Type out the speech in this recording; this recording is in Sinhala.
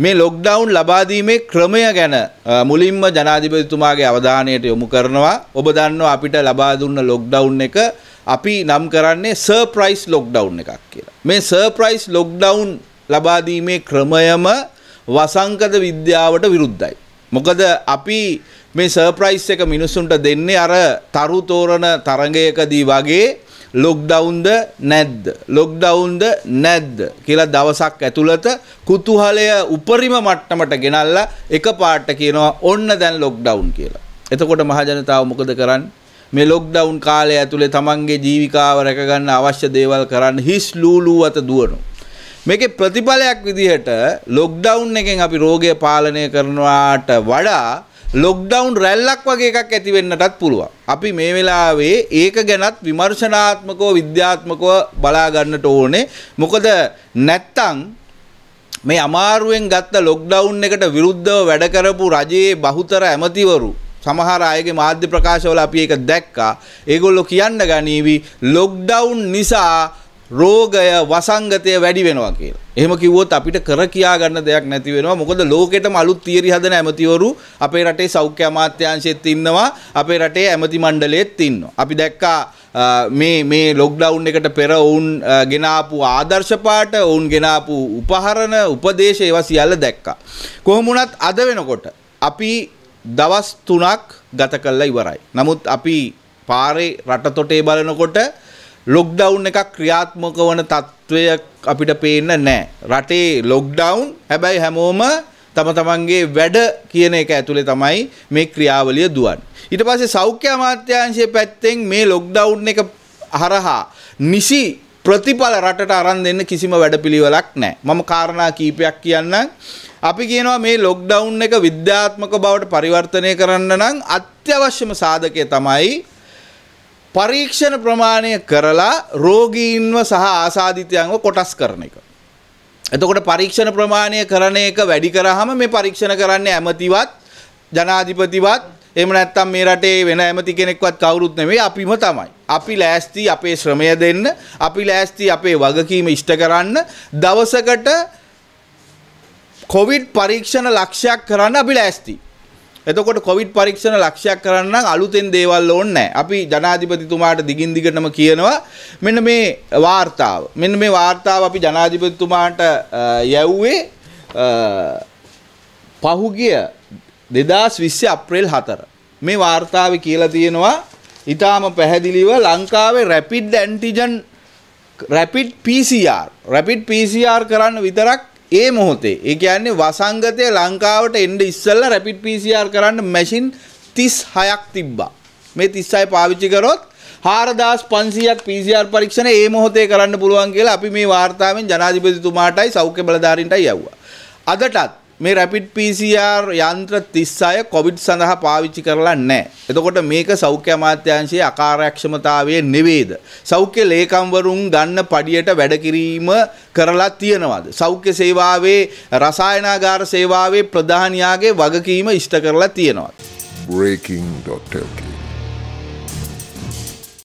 මේ ලොක්ඩවුන් ලබාදීමේ ක්‍රමය ගැන මුලින්ම ජනාධිපතිතුමාගේ අවධානයට යොමු කරනවා ඔබ දන්නවා අපිට ලබා දුන්න ලොක්ඩවුන් එක අපි නම් කරන්නේ සර්ප්‍රයිස් ලොක්ඩවුන් එකක් කියලා. මේ සර්ප්‍රයිස් ලොක්ඩවුන් ලබාදීමේ ක්‍රමයම වසංකත විද්‍යාවට විරුද්ධයි. මොකද අපි මේ සර්ප්‍රයිස් එක මිනිස්සුන්ට දෙන්නේ අර තරු තෝරන තරඟයකදී වගේ ලොක්ඩවුන්ද නැද්ද ලොක්ඩවුන්ද නැද්ද කියලා දවසක් ඇතුළත කුතුහලය උපරිම මට්ටමට ගෙනල්ලා එක පාට කියනවා ඔන්න දැන් ලොක්ඩවුන් කියලා. එතකොට මහජනතාව මොකද කරන්නේ? මේ ලොක්ඩවුන් කාලය ඇතුලේ තමන්ගේ ජීවිකාව රැකගන්න අවශ්‍ය දේවල් කරන්න හිස් ලූලූ අත දුවනවා. මේකේ ප්‍රතිඵලයක් විදිහට ලොක්ඩවුන් එකෙන් අපි රෝගය පාලනය කරනවාට වඩා ලොක්ඩවුන් රැල්ලක් වගේ එකක් ඇතිවෙන්නටත් පුළුවන්. අපි මේ වෙලාවේ ඒක ගැනත් විමර්ශනාත්මකව විද්‍යාත්මකව බලා ගන්නට ඕනේ. මොකද නැත්තම් මේ අමාරුවෙන් ගත්ත ලොක්ඩවුන් එකට විරුද්ධව වැඩ කරපු රජයේ බහුතර ඇමතිවරු සමහර අයගේ මාධ්‍ය ප්‍රකාශවල අපි ඒක දැක්කා. ඒගොල්ලෝ කියන්න ගනීවි ලොක්ඩවුන් නිසා රෝගය වසංගතය වැඩි වෙනවා කියලා. එහෙම කිව්වොත් අපිට කර කියා ගන්න දෙයක් නැති වෙනවා මොකද ලෝකෙටම අලුත් තියරි හදන ඇමතිවරු අපේ රටේ සෞඛ්‍ය අමාත්‍යාංශෙත් ඉන්නවා අපේ රටේ ඇමති මණ්ඩලයේත් ඉන්නවා අපි දැක්කා මේ මේ ලොක්ඩවුන් එකට පෙර ඔවුන් ගෙනාපු ආදර්ශපාට ඔවුන් ගෙනාපු උපහරණ උපදේශ ඒවා සියල්ල දැක්කා. කොහොම වුණත් අද වෙනකොට අපි දවස් 3ක් ගත කළා ඉවරයි. නමුත් අපි පාරේ රටතොටේ බලනකොට ලොක්ඩවුන් එකක් ක්‍රියාත්මක වන තත්ත්වය අපිට පේන්න නෑ. රටේ ලොක්ඩවුන් හැබැයි හැමෝම තම තමන්ගේ වැඩ කියන එක ඇතුලේ තමයි මේ ක්‍රියාවලිය දුවන්නේ. ඊට පස්සේ සෞඛ්‍ය අමාත්‍යාංශයේ පැත්තෙන් මේ ලොක්ඩවුන් එක හරහා නිසි ප්‍රතිඵල රටට අරන් දෙන්න කිසිම වැඩපිළිවෙලක් නැහැ. මම කාරණා කීපයක් කියන්නම්. අපි කියනවා මේ ලොක්ඩවුන් එක විද්‍යාත්මක බවට පරිවර්තනය කරන්න නම් අත්‍යවශ්‍යම සාධකය තමයි පරීක්ෂණ ප්‍රමාණය කරලා රෝගීන්ව සහ ආසාධිතයන්ව කොටස් කරන එක. එතකොට පරීක්ෂණ ප්‍රමාණය කරන එක වැඩි කරාම මේ පරීක්ෂණ කරන්නේ ඇමතිවත් ජනාධිපතිවත් එහෙම නැත්නම් මේ රටේ වෙන ඇමති කෙනෙක්වත් කවුරුත් නෙමෙයි අපිම තමයි. අපි ලෑස්ති අපේ ශ්‍රමය දෙන්න, අපි ලෑස්ති අපේ වගකීම ඉෂ්ට කරන්න දවසකට කොවිඩ් පරීක්ෂණ ලක්ෂයක් කරන්න අපි ලෑස්තියි. එතකොට කොවිඩ් පරීක්ෂණ ලක්ෂයක් කරන්න අලුතෙන් දේවල් ඕනේ අපි ජනාධිපතිතුමාට දිගින් දිගටම කියනවා මෙන්න මේ වාර්තාව. මෙන්න මේ වාර්තාව අපි ජනාධිපතිතුමාට යැව්වේ පහුගිය 2020 අප්‍රේල් 4. මේ වාර්තාවේ කියලා තියෙනවා ඊටාම පැහැදිලිව ලංකාවේ rapid antigen rapid PCR rapid PCR කරන්න විතරක් ඒ මොහොතේ ඒ කියන්නේ වසංගතය ලංකාවට එන්න ඉස්සෙල්ලා රැපිඩ් PCR කරන්න මැෂින් 36ක් තිබ්බා. මේ 36 පාවිච්චි කරොත් 4500ක් PCR පරීක්ෂණ ඒ මොහොතේ කරන්න පුළුවන් කියලා අපි මේ වාර්තාවෙන් ජනාධිපතිතුමාටයි සෞඛ්‍ය බලධාරීන්ටයි යවුවා. අදටත් මේ රැපිඩ් PCR යන්ත්‍ර 36 කොවිඩ් සඳහා පාවිච්චි කරලා නැහැ. එතකොට මේක සෞඛ්‍ය අමාත්‍යාංශයේ අකාර්යක්ෂමතාවයේ නෙවෙයිද? සෞඛ්‍ය ලේකම්වරුන් ගන්න පඩියට වැඩ කිරීම කරලා තියනවාද? සෞඛ්‍ය සේවාවේ රසායනාගාර සේවාවේ ප්‍රධානියාගේ වගකීම ඉෂ්ට කරලා තියනවාද? breaking.lk